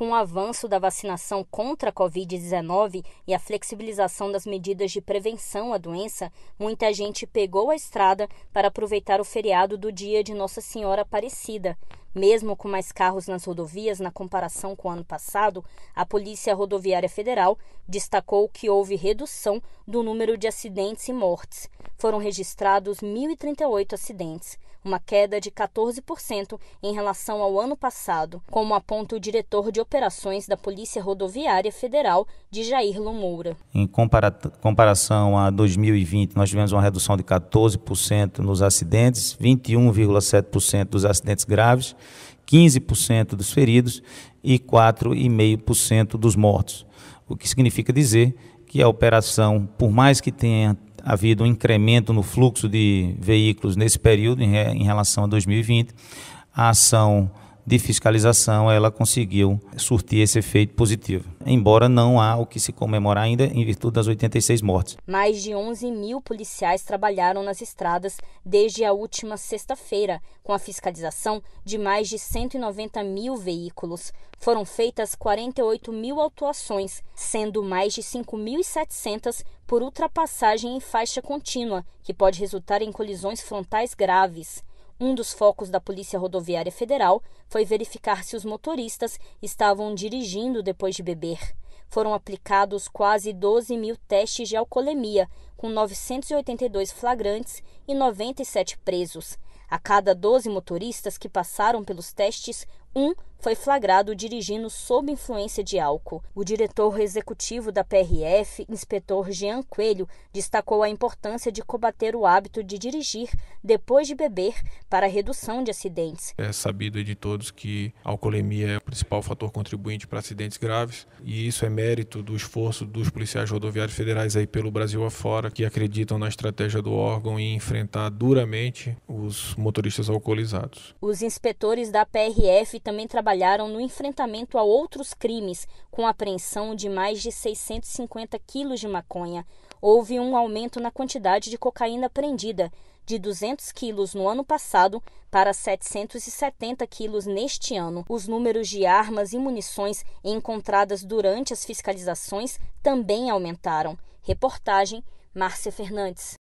com o avanço da vacinação contra a Covid-19 e a flexibilização das medidas de prevenção à doença, muita gente pegou a estrada para aproveitar o feriado do dia de Nossa Senhora Aparecida. Mesmo com mais carros nas rodovias na comparação com o ano passado, a Polícia Rodoviária Federal destacou que houve redução do número de acidentes e mortes. Foram registrados 1.038 acidentes uma queda de 14% em relação ao ano passado, como aponta o diretor de operações da Polícia Rodoviária Federal, de Jair Lomoura. Em compara comparação a 2020, nós tivemos uma redução de 14% nos acidentes, 21,7% dos acidentes graves, 15% dos feridos e 4,5% dos mortos. O que significa dizer que a operação, por mais que tenha havido um incremento no fluxo de veículos nesse período em, relação a 2020. A ação de fiscalização, ela conseguiu surtir esse efeito positivo. Embora não há o que se comemorar ainda em virtude das 86 mortes. Mais de 11 mil policiais trabalharam nas estradas desde a última sexta-feira, com a fiscalização de mais de 190 mil veículos. Foram feitas 48 mil autuações, sendo mais de 5.700 por ultrapassagem em faixa contínua, que pode resultar em colisões frontais graves. Um dos focos da Polícia Rodoviária Federal foi verificar se os motoristas estavam dirigindo depois de beber. Foram aplicados quase 12 mil testes de alcoolemia, com 982 flagrantes e 97 presos. A cada 12 motoristas que passaram pelos testes, um foi flagrado dirigindo sob influência de álcool. O diretor executivo da PRF, inspetor Jean Coelho, destacou a importância de combater o hábito de dirigir depois de beber para a redução de acidentes. É sabido de todos que a alcoolemia é o principal fator contribuinte para acidentes graves e isso é mérito do esforço dos policiais rodoviários federais aí pelo Brasil afora que acreditam na estratégia do órgão em enfrentar duramente os motoristas alcoolizados. Os inspetores da PRF também trabalharam no enfrentamento a outros crimes, com apreensão de mais de 650 quilos de maconha. Houve um aumento na quantidade de cocaína apreendida, de 200 quilos no ano passado para 770 quilos neste ano. Os números de armas e munições encontradas durante as fiscalizações também aumentaram. Reportagem Márcia Fernandes.